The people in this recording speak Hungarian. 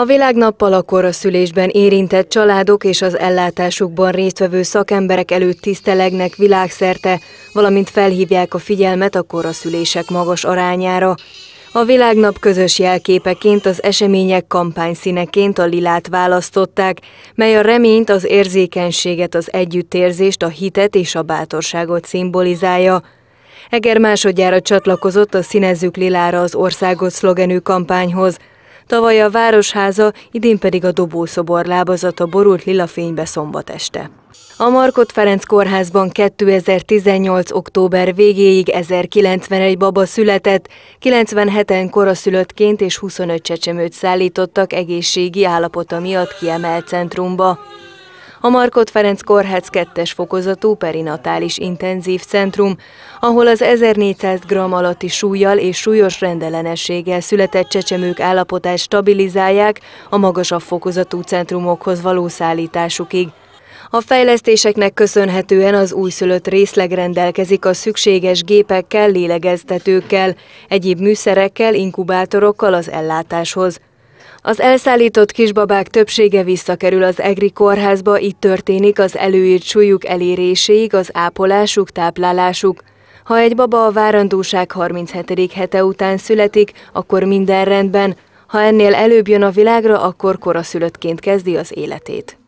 A világnappal a koraszülésben érintett családok és az ellátásukban résztvevő szakemberek előtt tisztelegnek világszerte, valamint felhívják a figyelmet a koraszülések magas arányára. A világnap közös jelképeként az események kampányszíneként a lilát választották, mely a reményt, az érzékenységet, az együttérzést, a hitet és a bátorságot szimbolizálja. Eger másodjára csatlakozott a Színezzük Lilára az országot szlogenű kampányhoz – Tavaly a Városháza, idén pedig a Dobószobor lábazata borult lila fénybe szombat este. A Markot Ferenc kórházban 2018. október végéig 1091 baba született, 97-en koraszülöttként és 25 csecsemőt szállítottak egészségi állapota miatt kiemelt centrumba a Markot Ferenc Kórház 2 fokozatú perinatális intenzív centrum, ahol az 1400 g alatti súlyjal és súlyos rendellenességgel született csecsemők állapotát stabilizálják a magasabb fokozatú centrumokhoz való szállításukig. A fejlesztéseknek köszönhetően az újszülött részleg rendelkezik a szükséges gépekkel, lélegeztetőkkel, egyéb műszerekkel, inkubátorokkal az ellátáshoz. Az elszállított kisbabák többsége visszakerül az EGRI kórházba, itt történik az előírt súlyuk eléréséig az ápolásuk, táplálásuk. Ha egy baba a várandóság 37. hete után születik, akkor minden rendben, ha ennél előbb jön a világra, akkor koraszülöttként kezdi az életét.